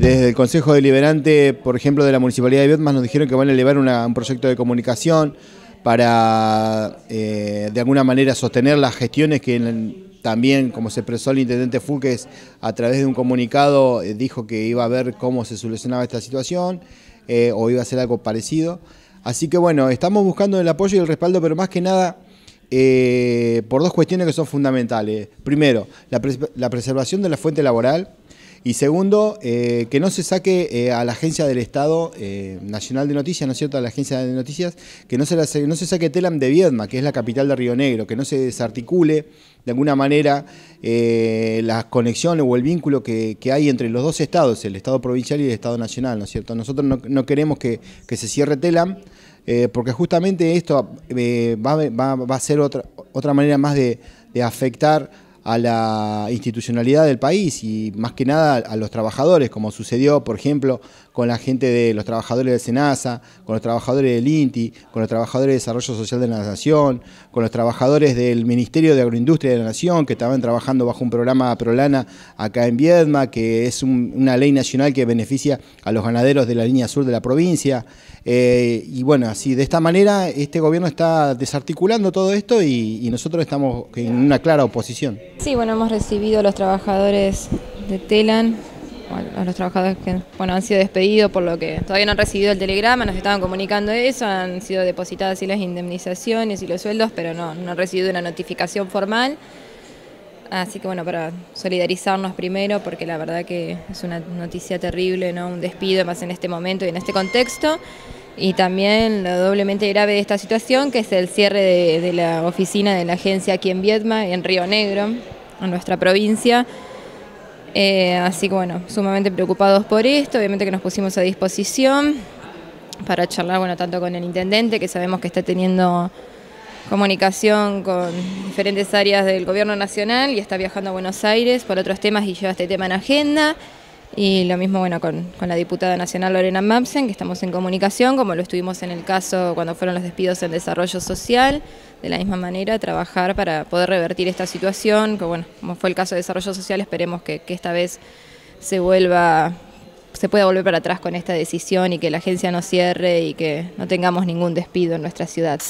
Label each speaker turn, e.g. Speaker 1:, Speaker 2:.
Speaker 1: Desde el Consejo Deliberante, por ejemplo, de la Municipalidad de Biotmas, nos dijeron que van a elevar un proyecto de comunicación para, eh, de alguna manera, sostener las gestiones que también, como se expresó el Intendente Fuques, a través de un comunicado eh, dijo que iba a ver cómo se solucionaba esta situación eh, o iba a hacer algo parecido. Así que bueno, estamos buscando el apoyo y el respaldo, pero más que nada... por dos cuestiones que son fundamentales. Primero, la, preservación de la fuente laboral y segundo, eh, que no se saque eh, a la agencia del Estado eh, Nacional de Noticias, ¿no es cierto?, a la agencia de noticias, que no se, no se saque Telam de Viedma, que es la capital de Río Negro, que no se desarticule de alguna manera las conexiones o el vínculo que, hay entre los dos estados, el Estado provincial y el Estado nacional, ¿no es cierto? Nosotros no, queremos que, se cierre Telam, porque justamente esto va, a ser otra, otra manera más de, de afectar a la institucionalidad del país y más que nada a los trabajadores, como sucedió, por ejemplo, con la gente de los trabajadores de SENASA, con los trabajadores del INTI, con los trabajadores de Desarrollo Social de la Nación, con los trabajadores del Ministerio de Agroindustria de la Nación, que estaban trabajando bajo un programa Prolana acá en Viedma, que es una ley nacional que beneficia a los ganaderos de la línea sur de la provincia. Eh, y bueno, así de esta manera este gobierno está desarticulando todo esto y nosotros estamos en una clara oposición.
Speaker 2: Sí, bueno, hemos recibido a los trabajadores de Telan, a los trabajadores que bueno, han sido despedidos por lo que todavía no han recibido el telegrama, nos estaban comunicando eso, han sido depositadas y las indemnizaciones y los sueldos, pero no, no han recibido una notificación formal. Así que bueno, para solidarizarnos primero, porque la verdad que es una noticia terrible, ¿no? Un despido más en este momento y en este contexto y también lo doblemente grave de esta situación, que es el cierre de, la oficina de la agencia aquí en Viedma, en Río Negro, en nuestra provincia. Eh, así que bueno, sumamente preocupados por esto, obviamente que nos pusimos a disposición para charlar, bueno, tanto con el intendente, que sabemos que está teniendo comunicación con diferentes áreas del gobierno nacional y está viajando a Buenos Aires por otros temas y lleva este tema en agenda. Y lo mismo bueno con, la diputada nacional Lorena Mamsen, que estamos en comunicación, como lo estuvimos en el caso cuando fueron los despidos en desarrollo social, de la misma manera trabajar para poder revertir esta situación, que bueno, como fue el caso de desarrollo social, esperemos que, que esta vez se vuelva se pueda volver para atrás con esta decisión y que la agencia no cierre y que no tengamos ningún despido en nuestra ciudad.